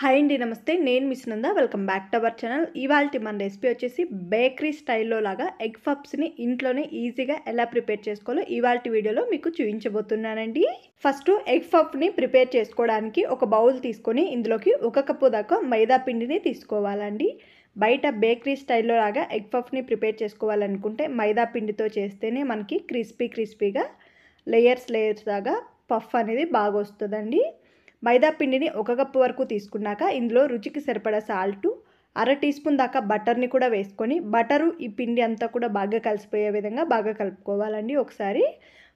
hi అండి నమస్తే నేను miss Nanda welcome back to our channel ఇవాళ మన రెసిపీ వచ్చేసి బేకరీ స్టైల్లో లాగా ఎగ్ పప్స్ని ఇంట్లోనే ఈజీగా ఎలా ప్రిపేర్ చేసుకోవాలో ఇవాళ వీడియోలో మీకు చూపించబోతున్నానండి ఫస్ట్ ఎగ్ పప్ని ప్రిపేర్ చేసుకోవడానికి ఒక బౌల్ తీసుకొని ఇందులోకి ఒక కప్పు దాకా మైదా పిండిని తీసుకోవాలండి బయట బేకరీ స్టైల్లో లాగా ఎగ్ పప్ని ప్రిపేర్ చేసుకోవాలనుకుంటే మైదా పిండితో చేస్తేనే మనకి క్రిస్పీ క్రిస్పీగా లేయర్స్ లేయర్స్ లాగా పఫ్ అనేది బాగా వస్తుందండి మైదా పిండిని ఒక కప్పు వరకు తీసుకున్నాక ఇందులో రుచికి సరిపడా సాల్టు అర టీ స్పూన్ దాకా బటర్ని కూడా వేసుకొని బటరు ఈ పిండి అంతా కూడా బాగా కలిసిపోయే విధంగా బాగా కలుపుకోవాలండి ఒకసారి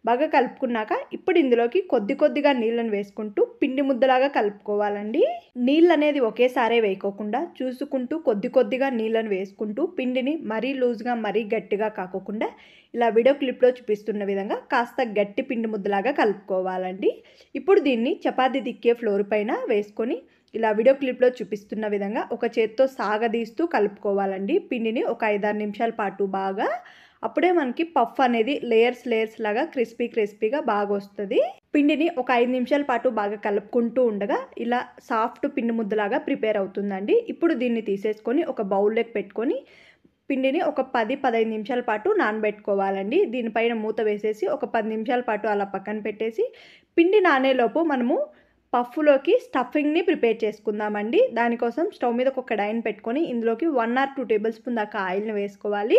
బాగా కలుపుకున్నాక ఇప్పుడు ఇందులోకి కొద్ది కొద్దిగా నీళ్ళను వేసుకుంటూ పిండి ముద్దలాగా కలుపుకోవాలండి నీళ్ళు అనేది ఒకేసారే వేయకోకుండా చూసుకుంటూ కొద్ది కొద్దిగా నీళ్ళను వేసుకుంటూ పిండిని మరీ లూజ్గా మరీ గట్టిగా కాకోకుండా ఇలా వీడియో క్లిప్లో చూపిస్తున్న విధంగా కాస్త గట్టి పిండి ముద్దలాగా కలుపుకోవాలండి ఇప్పుడు దీన్ని చపాతి దిక్కే ఫ్లోర్ పైన వేసుకొని ఇలా వీడియో క్లిప్లో చూపిస్తున్న విధంగా ఒక చేత్తో సాగదీస్తూ కలుపుకోవాలండి పిండిని ఒక ఐదారు నిమిషాల పాటు బాగా అప్పుడే మనకి పఫ్ అనేది లేయర్స్ లేయర్స్ లాగా క్రిస్పీ క్రిస్పీగా బాగా వస్తుంది పిండిని ఒక ఐదు నిమిషాల పాటు బాగా కలుపుకుంటూ ఉండగా ఇలా సాఫ్ట్ పిండి ముద్దలాగా ప్రిపేర్ అవుతుందండి ఇప్పుడు దీన్ని తీసేసుకొని ఒక బౌల్లోకి పెట్టుకొని పిండిని ఒక పది పదహైదు నిమిషాల పాటు నానబెట్టుకోవాలండి దీనిపైన మూత వేసేసి ఒక పది నిమిషాల పాటు అలా పక్కన పెట్టేసి పిండి నానేలోపు మనము పఫ్లోకి స్టఫింగ్ని ప్రిపేర్ చేసుకుందామండి దానికోసం స్టవ్ మీద ఒక కడాయిని పెట్టుకొని ఇందులోకి one or two tablespoon దాకా ఆయిల్ని వేసుకోవాలి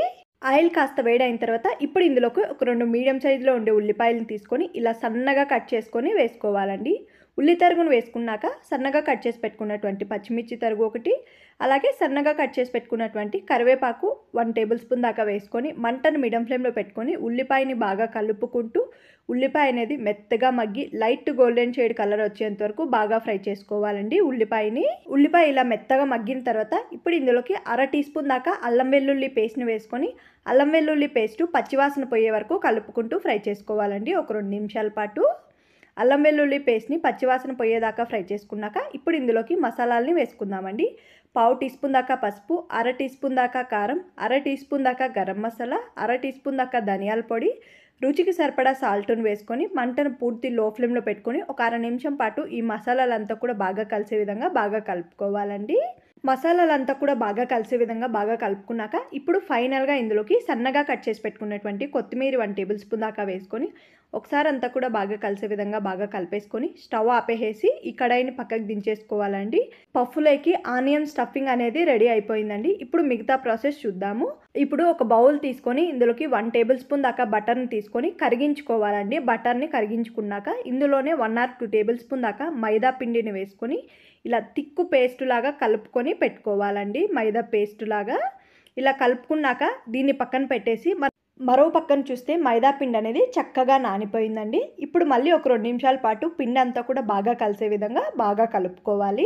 ఆయిల్ కాస్త వేడైన తర్వాత ఇప్పుడు ఇందులోకి ఒక రెండు మీడియం సైజులో ఉండే ఉల్లిపాయలను తీసుకొని ఇలా సన్నగా కట్ చేసుకొని వేసుకోవాలండి ఉల్లి తరుగును వేసుకున్నాక సన్నగా కట్ చేసి పెట్టుకున్నటువంటి పచ్చిమిర్చి తరుగు ఒకటి అలాగే సన్నగా కట్ చేసి పెట్టుకున్నటువంటి కరివేపాకు వన్ టేబుల్ స్పూన్ దాకా వేసుకొని మంటను మీడియం ఫ్లేమ్లో పెట్టుకొని ఉల్లిపాయని బాగా కలుపుకుంటూ ఉల్లిపాయ అనేది మెత్తగా మగ్గి లైట్ గోల్డెన్ షేడ్ కలర్ వచ్చేంత వరకు బాగా ఫ్రై చేసుకోవాలండి ఉల్లిపాయని ఉల్లిపాయ ఇలా మెత్తగా మగ్గిన తర్వాత ఇప్పుడు ఇందులోకి అర టీ స్పూన్ దాకా అల్లం వెల్లుల్లి పేస్ట్ని వేసుకొని అల్లం వెల్లుల్లి పేస్టు పచ్చివాసన పోయే వరకు కలుపుకుంటూ ఫ్రై చేసుకోవాలండి ఒక రెండు నిమిషాల పాటు అల్లం వెల్లుల్లి పేస్ట్ని పచ్చివాసన పోయేదాకా ఫ్రై చేసుకున్నాక ఇప్పుడు ఇందులోకి మసాలాలని వేసుకుందామండి పావు టీ స్పూన్ దాకా పసుపు అర టీ స్పూన్ దాకా కారం అర టీ స్పూన్ దాకా గరం మసాలా అర టీ స్పూన్ దాకా ధనియాల పొడి రుచికి సరిపడా సాల్ట్ను వేసుకొని మంటను పూర్తి లో ఫ్లేమ్లో పెట్టుకొని ఒక అర నిమిషం పాటు ఈ మసాలాలంతా కూడా బాగా కలిసే విధంగా బాగా కలుపుకోవాలండి మసాలాలంతా కూడా బాగా కలిసే విధంగా బాగా కలుపుకున్నాక ఇప్పుడు ఫైనల్గా ఇందులోకి సన్నగా కట్ చేసి పెట్టుకున్నటువంటి కొత్తిమీర వన్ టేబుల్ స్పూన్ దాకా వేసుకొని ఒకసారి అంతా కూడా బాగా కలిసే విధంగా బాగా కలిపేసుకొని స్టవ్ ఆపేసేసి ఈ కడాయిని పక్కకు దించేసుకోవాలండి పఫ్ఫులేకి ఆనియన్ స్టఫింగ్ అనేది రెడీ అయిపోయిందండి ఇప్పుడు మిగతా ప్రాసెస్ చూద్దాము ఇప్పుడు ఒక బౌల్ తీసుకొని ఇందులోకి వన్ టేబుల్ స్పూన్ దాకా బటర్ని తీసుకొని కరిగించుకోవాలండి బటర్ని కరిగించుకున్నాక ఇందులోనే one or two tablespoon దాకా మైదా పిండిని వేసుకొని ఇలా తిక్కు పేస్ట్ లాగా కలుపుకొని పెట్టుకోవాలండి మైదా పేస్ట్ లాగా ఇలా కలుపుకున్నాక దీన్ని పక్కన పెట్టేసి మరో పక్కన చూస్తే మైదాపిండి అనేది చక్కగా నానిపోయిందండి ఇప్పుడు మళ్ళీ ఒక రెండు నిమిషాల పాటు పిండి అంతా కూడా బాగా కలిసే విధంగా బాగా కలుపుకోవాలి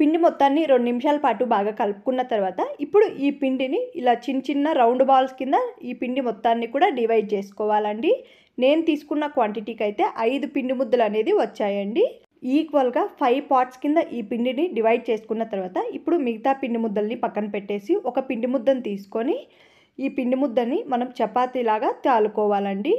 పిండి మొత్తాన్ని రెండు నిమిషాల పాటు బాగా కలుపుకున్న తర్వాత ఇప్పుడు ఈ పిండిని ఇలా చిన్న చిన్న రౌండ్ బాల్స్ కింద ఈ పిండి మొత్తాన్ని కూడా డివైడ్ చేసుకోవాలండి నేను తీసుకున్న క్వాంటిటీకి అయితే ఐదు పిండి ముద్దలు అనేది వచ్చాయండి ఈక్వల్గా ఫైవ్ పార్ట్స్ కింద ఈ పిండిని డివైడ్ చేసుకున్న తర్వాత ఇప్పుడు మిగతా పిండి ముద్దల్ని పక్కన పెట్టేసి ఒక పిండి ముద్దను తీసుకొని ఈ పిండి ముద్దని మనం చపాతీలాగా తాలుకోవాలండి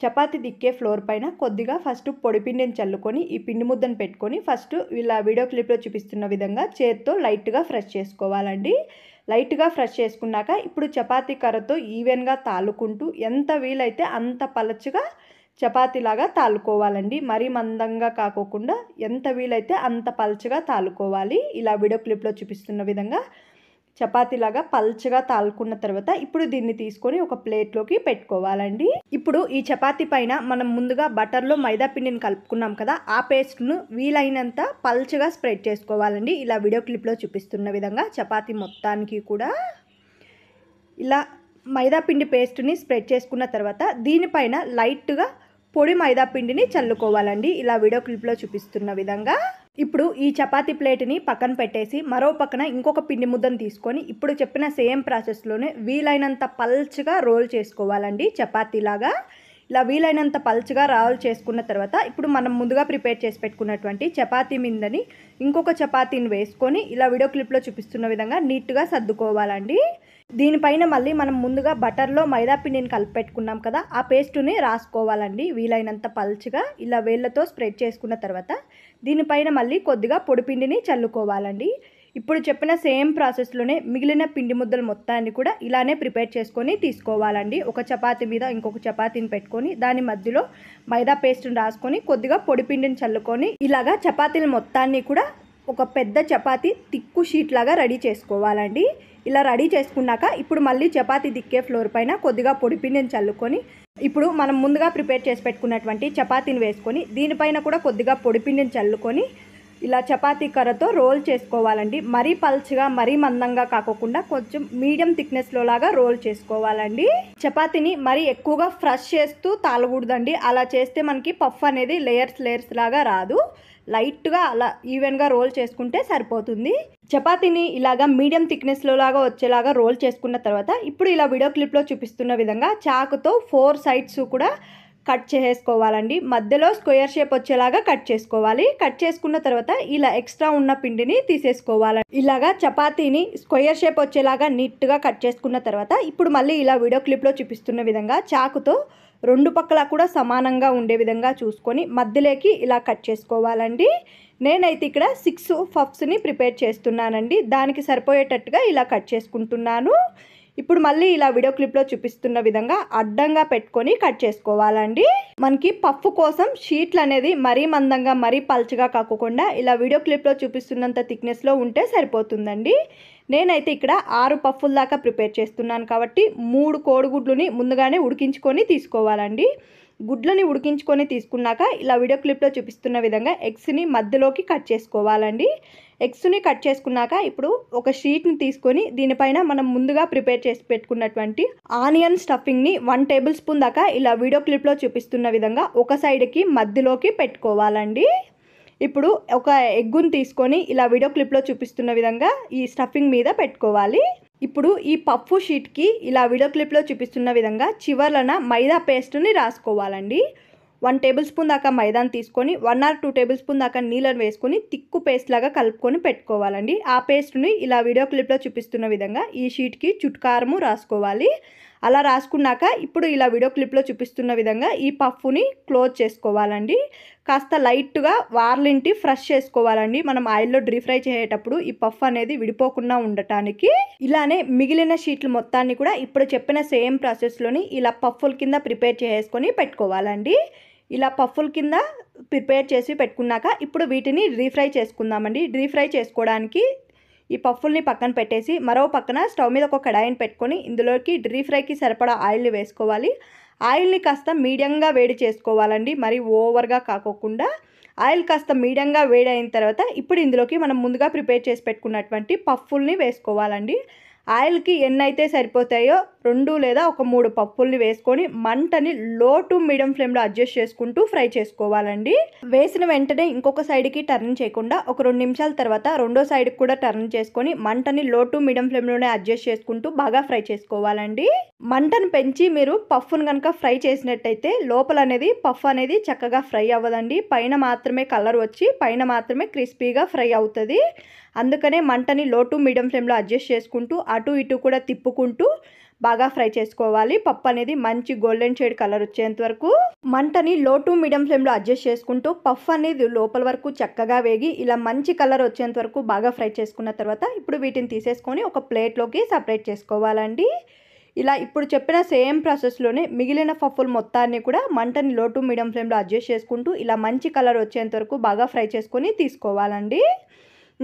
చపాతీ దిక్కే ఫ్లోర్ పైన కొద్దిగా ఫస్ట్ పొడిపిండిని చల్లుకొని ఈ పిండి ముద్దను పెట్టుకొని ఫస్ట్ ఇలా వీడియో క్లిప్లో చూపిస్తున్న విధంగా చేత్తో లైట్గా ఫ్రెష్ చేసుకోవాలండి లైట్గా ఫ్రెష్ చేసుకున్నాక ఇప్పుడు చపాతీ కర్రతో ఈవెన్గా తాలుకుంటూ ఎంత వీలైతే అంత పలచగా చపాతీలాగా తాలుకోవాలండి మరీ మందంగా కాకోకుండా ఎంత వీలైతే అంత పలచగా తాలుకోవాలి ఇలా వీడియో క్లిప్లో చూపిస్తున్న విధంగా చపాతీలాగా పల్చగా తాలుకున్న తర్వాత ఇప్పుడు దీన్ని తీసుకొని ఒక ప్లేట్లోకి పెట్టుకోవాలండి ఇప్పుడు ఈ చపాతీ పైన మనం ముందుగా బటర్లో మైదా పిండిని కలుపుకున్నాం కదా ఆ పేస్ట్ను వీలైనంత పల్చగా స్ప్రెడ్ చేసుకోవాలండి ఇలా వీడియో క్లిప్లో చూపిస్తున్న విధంగా చపాతీ మొత్తానికి కూడా ఇలా మైదా పిండి పేస్ట్ని స్ప్రెడ్ చేసుకున్న తర్వాత దీనిపైన లైట్గా పొడి మైదా పిండిని చల్లుకోవాలండి ఇలా వీడియో క్లిప్లో చూపిస్తున్న విధంగా ఇప్పుడు ఈ చపాతి ప్లేట్ని పక్కన పెట్టేసి మరో పక్కన ఇంకొక పిండి ముద్దను తీసుకొని ఇప్పుడు చెప్పిన సేమ్ ప్రాసెస్లోనే వీలైనంత పల్చగా రోల్ చేసుకోవాలండి చపాతీలాగా ఇలా వీలైనంత పల్చగా రోల్ చేసుకున్న తర్వాత ఇప్పుడు మనం ముందుగా ప్రిపేర్ చేసి పెట్టుకున్నటువంటి చపాతీ మిందని ఇంకొక చపాతీని వేసుకొని ఇలా వీడియో క్లిప్లో చూపిస్తున్న విధంగా నీట్గా సర్దుకోవాలండి దీనిపైన మళ్ళీ మనం ముందుగా బటర్లో మైదా పిండిని కలిపెట్టుకున్నాం కదా ఆ పేస్టుని రాసుకోవాలండి వీలైనంత పల్చగా ఇలా వేళ్ళతో స్ప్రెడ్ చేసుకున్న తర్వాత దీనిపైన మళ్ళీ కొద్దిగా పొడిపిండిని చల్లుకోవాలండి ఇప్పుడు చెప్పిన సేమ్ ప్రాసెస్లోనే మిగిలిన పిండి ముద్దల మొత్తాన్ని కూడా ఇలానే ప్రిపేర్ చేసుకొని తీసుకోవాలండి ఒక చపాతి మీద ఇంకొక చపాతీని పెట్టుకొని దాని మధ్యలో మైదా పేస్ట్ని రాసుకొని కొద్దిగా పొడి పిండిని చల్లుకొని ఇలాగా చపాతీల మొత్తాన్ని కూడా ఒక పెద్ద చపాతీ తిక్కు షీట్ లాగా రెడీ చేసుకోవాలండి ఇలా రెడీ చేసుకున్నాక ఇప్పుడు మళ్ళీ చపాతీ దిక్కే ఫ్లోర్ పైన కొద్దిగా పొడిపిండిని చల్లుకొని ఇప్పుడు మనం ముందుగా ప్రిపేర్ చేసి పెట్టుకున్నటువంటి చపాతీని వేసుకొని దీనిపైన కూడా కొద్దిగా పొడిపిండిని చల్లుకొని ఇలా చపాతీ కర్రతో రోల్ చేసుకోవాలండి మరీ పల్చగా మరీ మందంగా కాకోకుండా కొంచెం మీడియం థిక్నెస్లో లాగా రోల్ చేసుకోవాలండి చపాతీని మరీ ఎక్కువగా ఫ్రెష్ చేస్తూ తాలకూడదండి అలా చేస్తే మనకి పఫ్ అనేది లేయర్స్ లేయర్స్ లాగా రాదు లైట్గా అలా ఈవెన్గా రోల్ చేసుకుంటే సరిపోతుంది చపాతీని ఇలాగా మీడియం థిక్నెస్లో లాగా వచ్చేలాగా రోల్ చేసుకున్న తర్వాత ఇప్పుడు ఇలా వీడియో క్లిప్లో చూపిస్తున్న విధంగా చాకుతో ఫోర్ సైడ్స్ కూడా కట్ చేసుకోవాలండి మధ్యలో స్క్వేర్ షేప్ వచ్చేలాగా కట్ చేసుకోవాలి కట్ చేసుకున్న తర్వాత ఇలా ఎక్స్ట్రా ఉన్న పిండిని తీసేసుకోవాలి ఇలాగా చపాతీని స్క్వేర్ షేప్ వచ్చేలాగా నీట్గా కట్ చేసుకున్న తర్వాత ఇప్పుడు మళ్ళీ ఇలా వీడియో క్లిప్లో చూపిస్తున్న విధంగా చాకుతో రెండు పక్కల కూడా సమానంగా ఉండే విధంగా చూసుకొని మధ్యలోకి ఇలా కట్ చేసుకోవాలండి నేనైతే ఇక్కడ సిక్స్ పఫ్స్ని ప్రిపేర్ చేస్తున్నానండి దానికి సరిపోయేటట్టుగా ఇలా కట్ చేసుకుంటున్నాను ఇప్పుడు మళ్ళీ ఇలా వీడియో క్లిప్లో చూపిస్తున్న విధంగా అడ్డంగా పెట్టుకొని కట్ చేసుకోవాలండి మనకి పఫ్ కోసం షీట్లు అనేది మరీ మందంగా మరీ పల్చగా కాకుండా ఇలా వీడియో క్లిప్లో చూపిస్తున్నంత థిక్నెస్లో ఉంటే సరిపోతుందండి నేనైతే ఇక్కడ ఆరు పఫ్ఫుల దాకా ప్రిపేర్ చేస్తున్నాను కాబట్టి మూడు కోడిగుడ్లుని ముందుగానే ఉడికించుకొని తీసుకోవాలండి గుడ్లని ఉడికించుకొని తీసుకున్నాక ఇలా వీడియో క్లిప్లో చూపిస్తున్న విధంగా ఎగ్స్ని మధ్యలోకి కట్ చేసుకోవాలండి ఎగ్స్ని కట్ చేసుకున్నాక ఇప్పుడు ఒక షీట్ని తీసుకొని దీనిపైన మనం ముందుగా ప్రిపేర్ చేసి పెట్టుకున్నటువంటి ఆనియన్ స్టఫింగ్ని వన్ టేబుల్ స్పూన్ దాకా ఇలా వీడియో క్లిప్లో చూపిస్తున్న విధంగా ఒక సైడ్కి మధ్యలోకి పెట్టుకోవాలండి ఇప్పుడు ఒక ఎగ్గును తీసుకొని ఇలా వీడియో క్లిప్లో చూపిస్తున్న విధంగా ఈ స్టఫింగ్ మీద పెట్టుకోవాలి ఇప్పుడు ఈ పప్పు షీట్కి ఇలా వీడియో క్లిప్లో చూపిస్తున్న విధంగా చివర్లన మైదా పేస్ట్ని రాసుకోవాలండి వన్ టేబుల్ స్పూన్ దాకా మైదాను తీసుకొని one or two tablespoon దాకా నీళ్ళను వేసుకొని తిక్కు పేస్ట్ లాగా కలుపుకొని పెట్టుకోవాలండి ఆ పేస్ట్ని ఇలా వీడియో క్లిప్లో చూపిస్తున్న విధంగా ఈ షీట్కి చుట్కారము రాసుకోవాలి అలా రాసుకున్నాక ఇప్పుడు ఇలా వీడియో క్లిప్లో చూపిస్తున్న విధంగా ఈ పఫ్ని క్లోజ్ చేసుకోవాలండి కాస్త లైట్గా వార్లింటి ఫ్రెష్ చేసుకోవాలండి మనం ఆయిల్లో డ్రీ ఫ్రై చేసేటప్పుడు ఈ పఫ్ అనేది విడిపోకుండా ఉండటానికి ఇలానే మిగిలిన షీట్లు మొత్తాన్ని కూడా ఇప్పుడు చెప్పిన సేమ్ ప్రాసెస్లోని ఇలా పఫ్ఫుల కింద ప్రిపేర్ చేసుకొని పెట్టుకోవాలండి ఇలా పఫ్ఫుల కింద ప్రిపేర్ చేసి పెట్టుకున్నాక ఇప్పుడు వీటిని రీఫ్రై చేసుకుందామండి రీఫ్రై చేసుకోవడానికి ఈ పప్పుల్ని పక్కన పెట్టేసి మరో పక్కన స్టవ్ మీద ఒక కడాయిని పెట్టుకొని ఇందులోకి డ్రీ ఫ్రైకి సరిపడా ఆయిల్ని వేసుకోవాలి ఆయిల్ని కాస్త మీడియంగా వేడి చేసుకోవాలండి మరి ఓవర్గా కాకోకుండా ఆయిల్ కాస్త మీడియంగా వేడి అయిన తర్వాత ఇప్పుడు ఇందులోకి మనం ముందుగా ప్రిపేర్ చేసి పెట్టుకున్నటువంటి పప్పుల్ని వేసుకోవాలండి ఆయిల్కి ఎన్నైతే సరిపోతాయో రెండు లేదా ఒక మూడు పప్పుల్ని వేసుకొని మంటని లో టు మీడియం ఫ్లేమ్లో అడ్జస్ట్ చేసుకుంటూ ఫ్రై చేసుకోవాలండి వేసిన వెంటనే ఇంకొక సైడ్కి టర్న్ చేయకుండా ఒక రెండు నిమిషాల తర్వాత రెండో సైడ్కి కూడా టర్న్ చేసుకొని మంటని లో టు మీడియం ఫ్లేమ్లోనే అడ్జస్ట్ చేసుకుంటూ బాగా ఫ్రై చేసుకోవాలండి మంటను పెంచి మీరు పఫ్ను కనుక ఫ్రై చేసినట్టయితే లోపల అనేది పఫ్ అనేది చక్కగా ఫ్రై అవ్వదండి పైన మాత్రమే కలర్ వచ్చి పైన మాత్రమే క్రిస్పీగా ఫ్రై అవుతుంది అందుకనే మంటని లో టు మీడియం ఫ్లేమ్లో అడ్జస్ట్ చేసుకుంటూ అటు ఇటు కూడా తిప్పుకుంటూ బాగా ఫ్రై చేసుకోవాలి పప్పు అనేది మంచి గోల్డెన్ షేడ్ కలర్ వచ్చేంత వరకు మంటని లో టు మీడియం ఫ్లేమ్లో అడ్జస్ట్ చేసుకుంటూ పఫ్ అనేది లోపల వరకు చక్కగా వేగి ఇలా మంచి కలర్ వచ్చేంత వరకు బాగా ఫ్రై చేసుకున్న తర్వాత ఇప్పుడు వీటిని తీసేసుకొని ఒక ప్లేట్లోకి సపరేట్ చేసుకోవాలండి ఇలా ఇప్పుడు చెప్పిన సేమ్ ప్రాసెస్లోనే మిగిలిన పఫ్ఫులు మొత్తాన్ని కూడా మంటని లో టు మీడియం ఫ్లేమ్లో అడ్జస్ట్ చేసుకుంటూ ఇలా మంచి కలర్ వచ్చేంత వరకు బాగా ఫ్రై చేసుకొని తీసుకోవాలండి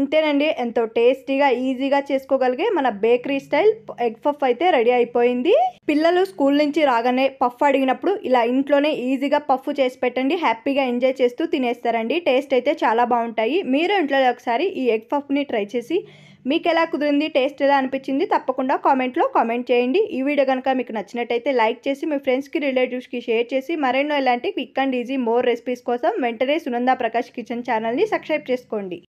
ఇంతేనండి ఎంతో టేస్టీగా ఈజీగా చేసుకోగలిగే మన బేకరీ స్టైల్ ఎగ్ పఫ్ అయితే రెడీ అయిపోయింది పిల్లలు స్కూల్ నుంచి రాగానే పఫ్ అడిగినప్పుడు ఇలా ఇంట్లోనే ఈజీగా పఫ్ చేసి పెట్టండి హ్యాపీగా ఎంజాయ్ చేస్తూ తినేస్తారండి టేస్ట్ అయితే చాలా బాగుంటాయి మీరు ఇంట్లో ఒకసారి ఈ ఎగ్ పఫ్ని ట్రై చేసి మీకు ఎలా కుదిరింది టేస్ట్ ఎలా అనిపించింది తప్పకుండా కామెంట్లో కామెంట్ చేయండి ఈ వీడియో కనుక మీకు నచ్చినట్టయితే లైక్ చేసి మీ ఫ్రెండ్స్కి రిలేటివ్స్కి షేర్ చేసి మరెన్నో ఇలాంటి quick and easy more recipes కోసం వెంటనే సునందా ప్రకాష్ కిచెన్ ఛానల్ని సబ్స్క్రైబ్ చేసుకోండి